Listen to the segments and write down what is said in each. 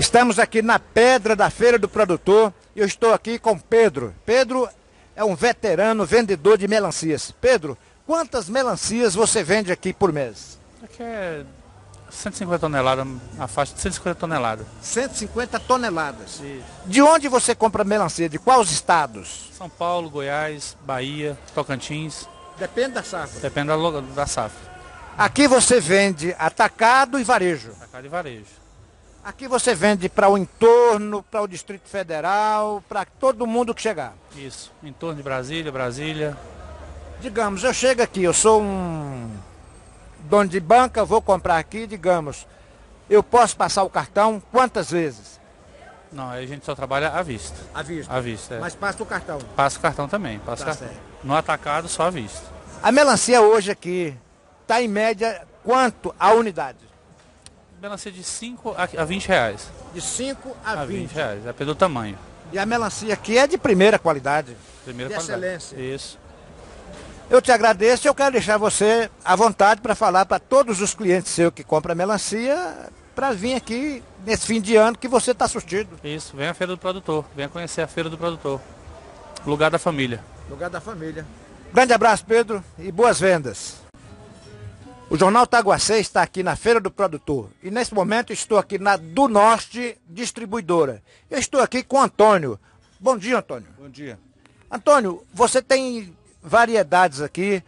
Estamos aqui na Pedra da Feira do Produtor e eu estou aqui com Pedro. Pedro é um veterano vendedor de melancias. Pedro, quantas melancias você vende aqui por mês? Aqui é 150 toneladas, a faixa de 150 toneladas. 150 toneladas. Isso. De onde você compra melancia? De quais estados? São Paulo, Goiás, Bahia, Tocantins. Depende da safra. Depende da, da safra. Aqui você vende atacado e varejo. Atacado e varejo. Aqui você vende para o entorno, para o Distrito Federal, para todo mundo que chegar. Isso, em torno de Brasília, Brasília. Digamos, eu chego aqui, eu sou um dono de banca, vou comprar aqui, digamos, eu posso passar o cartão quantas vezes? Não, a gente só trabalha à vista. À vista? À vista, é. Mas passa o cartão? Passa o cartão também, passa tá o cartão. No atacado, só à vista. A melancia hoje aqui está em média quanto a unidade? melancia de 5 a 20 reais. De 5 a, a 20. 20 reais, é pelo tamanho. E a melancia aqui é de primeira qualidade. Primeira de qualidade. excelência. Isso. Eu te agradeço e eu quero deixar você à vontade para falar para todos os clientes seus que compram melancia para vir aqui nesse fim de ano que você está assistido. Isso, vem à Feira do Produtor, venha conhecer a Feira do Produtor. Lugar da família. Lugar da família. Grande abraço, Pedro, e boas vendas. O Jornal Taguacê está aqui na Feira do Produtor e nesse momento estou aqui na Do Norte Distribuidora. Eu estou aqui com o Antônio. Bom dia, Antônio. Bom dia. Antônio, você tem variedades aqui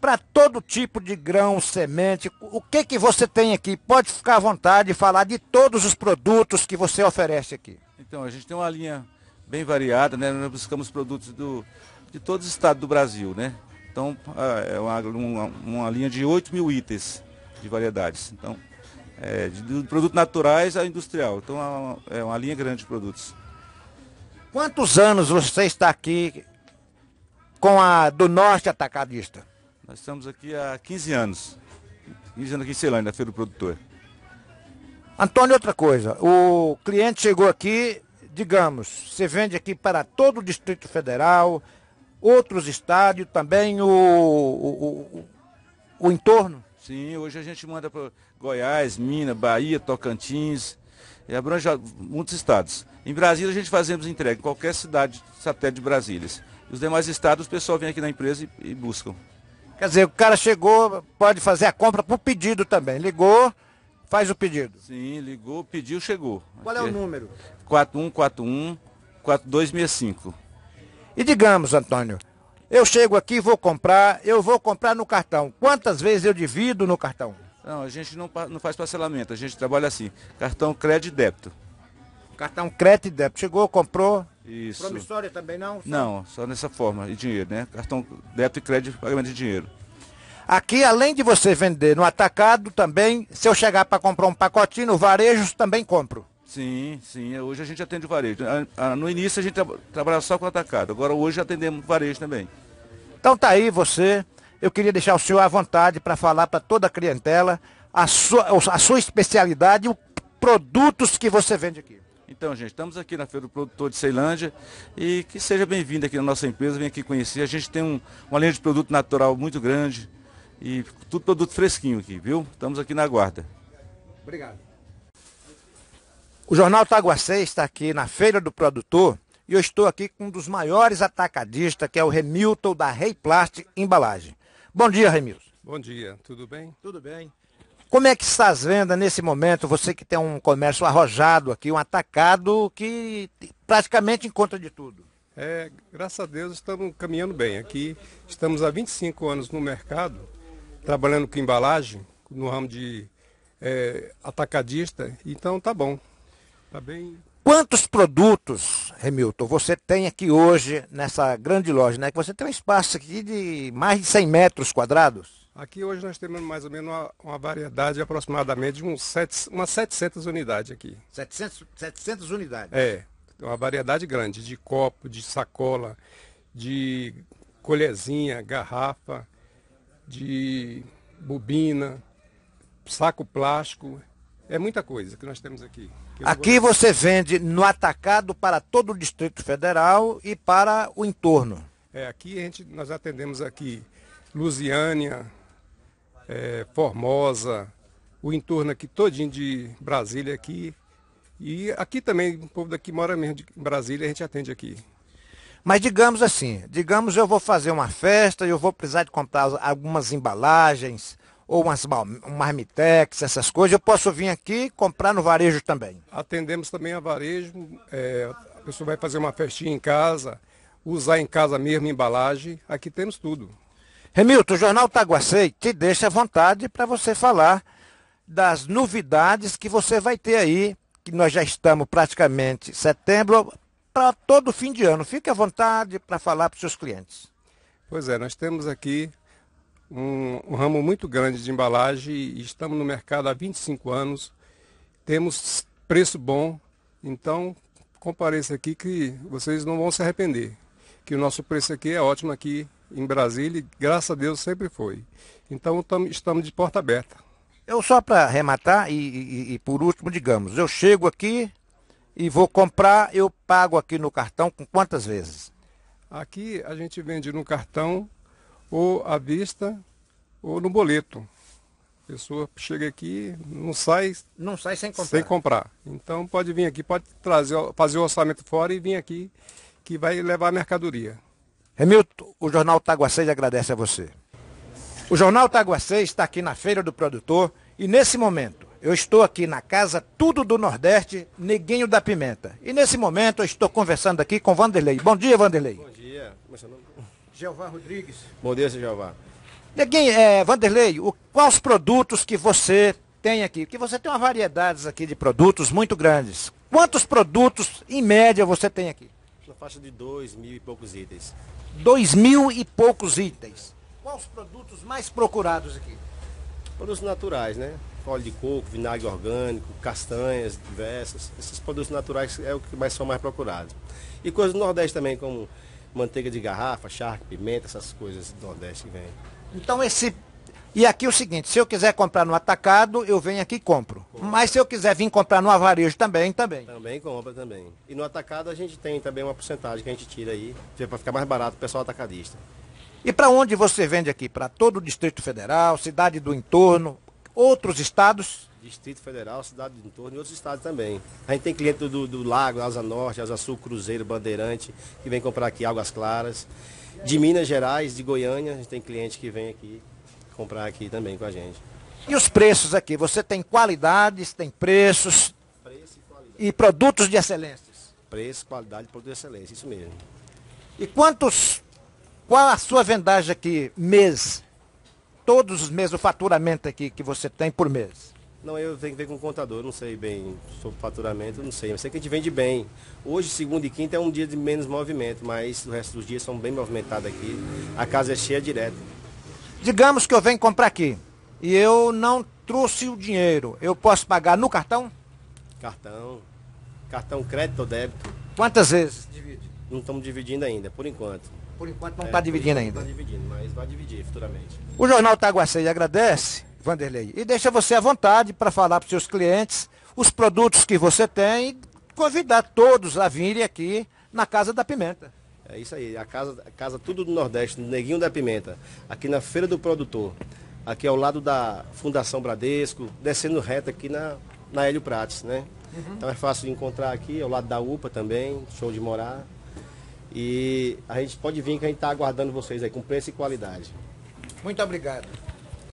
para todo tipo de grão, semente. O que que você tem aqui? Pode ficar à vontade e falar de todos os produtos que você oferece aqui. Então, a gente tem uma linha bem variada, né? Nós buscamos produtos do, de todos os estados do Brasil, né? Então, ah, é uma, uma, uma linha de 8 mil itens de variedades. Então, é, de produtos naturais a industrial. Então, é uma, é uma linha grande de produtos. Quantos anos você está aqui com a do Norte Atacadista? Nós estamos aqui há 15 anos. 15 anos aqui em Ceilândia, na Feira do Produtor. Antônio, outra coisa. O cliente chegou aqui, digamos, você vende aqui para todo o Distrito Federal, outros estádios, também o, o, o, o entorno? Sim, hoje a gente manda para Goiás, Minas, Bahia, Tocantins, e abrange muitos estados. Em Brasília a gente fazemos entrega em qualquer cidade satélite de Brasília. Os demais estados o pessoal vem aqui na empresa e, e buscam. Quer dizer, o cara chegou, pode fazer a compra por pedido também. Ligou, faz o pedido. Sim, ligou, pediu, chegou. Qual é aqui é o número? 4141 4265. E digamos, Antônio, eu chego aqui, vou comprar, eu vou comprar no cartão. Quantas vezes eu divido no cartão? Não, a gente não, não faz parcelamento, a gente trabalha assim, cartão crédito e débito. Cartão crédito e débito. Chegou, comprou. Isso. Promissória também não? Só... Não, só nessa forma, e dinheiro, né? Cartão débito e crédito, pagamento de dinheiro. Aqui, além de você vender no atacado, também, se eu chegar para comprar um pacotinho no varejo, também compro. Sim, sim. É, hoje a gente atende o varejo. No início a gente trabalhava só com atacado, agora hoje atendemos varejo também. Então tá aí você. Eu queria deixar o senhor à vontade para falar para toda a clientela a sua, a sua especialidade e os produtos que você vende aqui. Então, gente, estamos aqui na Feira do Produtor de Ceilândia e que seja bem-vindo aqui na nossa empresa, venha aqui conhecer. A gente tem um, uma linha de produto natural muito grande e tudo produto fresquinho aqui, viu? Estamos aqui na guarda. Obrigado. O Jornal Taguacê está aqui na Feira do Produtor e eu estou aqui com um dos maiores atacadistas, que é o Remilton da Reiplast Embalagem. Bom dia, Remilton. Bom dia, tudo bem? Tudo bem. Como é que está as vendas nesse momento? Você que tem um comércio arrojado aqui, um atacado que praticamente encontra de tudo. É, graças a Deus estamos caminhando bem. Aqui estamos há 25 anos no mercado, trabalhando com embalagem, no ramo de é, atacadista, então tá bom. Tá bem. Quantos produtos, Remilton, você tem aqui hoje nessa grande loja, né? Que você tem um espaço aqui de mais de 100 metros quadrados. Aqui hoje nós temos mais ou menos uma, uma variedade de aproximadamente de uns sete, umas 700 unidades aqui. 700, 700 unidades? É, uma variedade grande de copo, de sacola, de colherzinha, garrafa, de bobina, saco plástico, é muita coisa que nós temos aqui. Aqui vou... você vende no atacado para todo o Distrito Federal e para o entorno. É, aqui a gente, nós atendemos aqui Lusiânia, é, Formosa, o entorno aqui todinho de Brasília aqui. E aqui também, o povo daqui mora mesmo de Brasília, a gente atende aqui. Mas digamos assim, digamos eu vou fazer uma festa e eu vou precisar de comprar algumas embalagens, ou umas, marmitex, essas coisas, eu posso vir aqui e comprar no varejo também? Atendemos também a varejo, é, a pessoa vai fazer uma festinha em casa, usar em casa mesmo embalagem, aqui temos tudo. Remilton, o Jornal Taguacei te deixa à vontade para você falar das novidades que você vai ter aí, que nós já estamos praticamente setembro, para todo fim de ano. Fique à vontade para falar para os seus clientes. Pois é, nós temos aqui um, um ramo muito grande de embalagem e estamos no mercado há 25 anos. Temos preço bom, então compareça aqui que vocês não vão se arrepender. Que o nosso preço aqui é ótimo aqui em Brasília e graças a Deus sempre foi. Então tam, estamos de porta aberta. Eu só para arrematar e, e, e, por último, digamos, eu chego aqui e vou comprar, eu pago aqui no cartão com quantas vezes? Aqui a gente vende no cartão ou à vista ou no boleto. A pessoa chega aqui, não sai, não sai sem comprar. Sem comprar. Então pode vir aqui, pode trazer, fazer o orçamento fora e vir aqui que vai levar a mercadoria. Remilton, o jornal Tágua 6 agradece a você. O jornal Tágua 6 está aqui na feira do produtor e nesse momento eu estou aqui na casa Tudo do Nordeste, Neguinho da Pimenta. E nesse momento eu estou conversando aqui com Vanderlei. Bom dia, Vanderlei. Bom dia. Como é seu nome? Jeová Rodrigues. Bom dia, seu Jeová. Neguinho, é, Vanderlei, o, quais produtos que você tem aqui? Porque você tem uma variedade aqui de produtos muito grandes. Quantos produtos, em média, você tem aqui? Na faixa de dois mil e poucos itens. Dois mil e poucos itens. Quais os produtos mais procurados aqui? Produtos naturais, né? Óleo de coco, vinagre orgânico, castanhas diversas. Esses produtos naturais é o que mais são mais procurados. E coisas do Nordeste também, como manteiga de garrafa, charque, pimenta, essas coisas do Nordeste que vem. Então esse. E aqui é o seguinte, se eu quiser comprar no atacado, eu venho aqui e compro. Mas se eu quiser vir comprar no avarejo também, também. Também compra também. E no atacado a gente tem também uma porcentagem que a gente tira aí, é para ficar mais barato o pessoal atacadista. E para onde você vende aqui? Para todo o Distrito Federal, cidade do entorno, outros estados? Distrito Federal, cidade do entorno e outros estados também. A gente tem cliente do, do Lago, Asa Norte, Asa Sul, Cruzeiro, Bandeirante, que vem comprar aqui Águas Claras. De Minas Gerais, de Goiânia, a gente tem cliente que vem aqui comprar aqui também com a gente. E os preços aqui? Você tem qualidades, tem preços Preço e, e produtos de excelência? Preço, qualidade e produto de excelência, isso mesmo. E quantos, qual a sua vendagem aqui mês? Todos os meses, o faturamento aqui que você tem por mês? Não, eu tenho que ver com o contador, não sei bem sobre faturamento, não sei. Eu sei que a gente vende bem. Hoje, segunda e quinta, é um dia de menos movimento, mas o resto dos dias são bem movimentados aqui. A casa é cheia direto. Digamos que eu venho comprar aqui e eu não trouxe o dinheiro. Eu posso pagar no cartão? Cartão. Cartão crédito ou débito. Quantas vezes divide? Não estamos dividindo ainda, por enquanto. Por enquanto não está é, tá dividindo tá ainda. Não está dividindo, mas vai dividir futuramente. O Jornal Taguaceira agradece Vanderlei. E deixa você à vontade para falar para os seus clientes os produtos que você tem e convidar todos a virem aqui na Casa da Pimenta. É isso aí, a casa, a casa tudo do Nordeste, Neguinho da Pimenta, aqui na Feira do Produtor, aqui ao lado da Fundação Bradesco, descendo reto aqui na, na Hélio Prates, né? Uhum. Então é fácil de encontrar aqui, ao lado da UPA também, show de morar. E a gente pode vir que a gente está aguardando vocês aí com preço e qualidade. Muito obrigado.